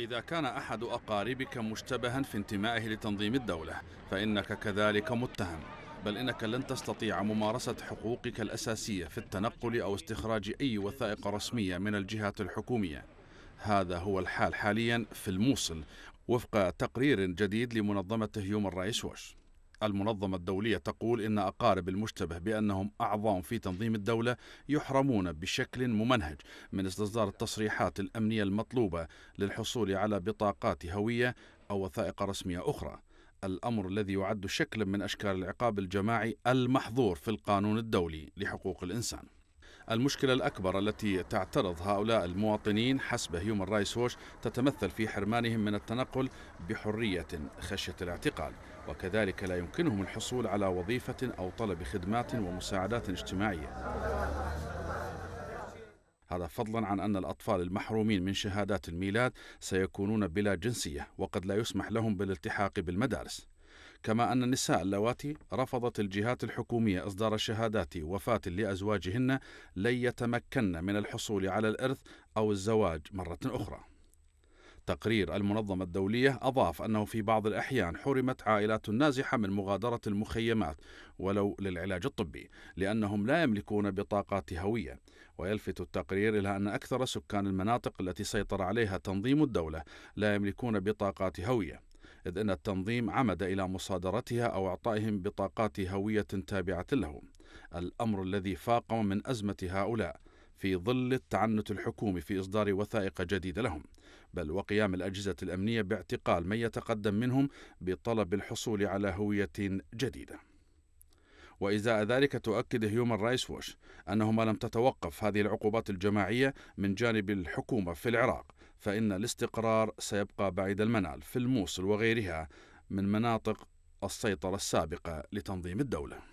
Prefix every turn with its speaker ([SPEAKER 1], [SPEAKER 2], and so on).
[SPEAKER 1] إذا كان أحد أقاربك مشتبها في انتمائه لتنظيم الدولة فإنك كذلك متهم بل إنك لن تستطيع ممارسة حقوقك الأساسية في التنقل أو استخراج أي وثائق رسمية من الجهات الحكومية هذا هو الحال حاليا في الموصل وفق تقرير جديد لمنظمة هيومن رايس ووش المنظمة الدولية تقول إن أقارب المشتبه بأنهم أعضاء في تنظيم الدولة يحرمون بشكل ممنهج من استصدار التصريحات الأمنية المطلوبة للحصول على بطاقات هوية أو وثائق رسمية أخرى الأمر الذي يعد شكلا من أشكال العقاب الجماعي المحظور في القانون الدولي لحقوق الإنسان المشكلة الأكبر التي تعترض هؤلاء المواطنين حسب هيومن رايس ووش تتمثل في حرمانهم من التنقل بحرية خشية الاعتقال وكذلك لا يمكنهم الحصول على وظيفة أو طلب خدمات ومساعدات اجتماعية هذا فضلا عن أن الأطفال المحرومين من شهادات الميلاد سيكونون بلا جنسية وقد لا يسمح لهم بالالتحاق بالمدارس كما أن النساء اللواتي رفضت الجهات الحكومية إصدار شهادات وفاة لأزواجهن لن يتمكن من الحصول على الإرث أو الزواج مرة أخرى تقرير المنظمة الدولية أضاف أنه في بعض الأحيان حرمت عائلات نازحة من مغادرة المخيمات ولو للعلاج الطبي لأنهم لا يملكون بطاقات هوية ويلفت التقرير إلى أن أكثر سكان المناطق التي سيطر عليها تنظيم الدولة لا يملكون بطاقات هوية إذ أن التنظيم عمد إلى مصادرتها أو إعطائهم بطاقات هوية تابعة له الأمر الذي فاقم من أزمة هؤلاء في ظل التعنت الحكومي في إصدار وثائق جديدة لهم بل وقيام الأجهزة الأمنية باعتقال من يتقدم منهم بطلب الحصول على هوية جديدة وإزاء ذلك تؤكد هيومن رايس ووش أنهما لم تتوقف هذه العقوبات الجماعية من جانب الحكومة في العراق فإن الاستقرار سيبقى بعيد المنال في الموصل وغيرها من مناطق السيطرة السابقة لتنظيم الدولة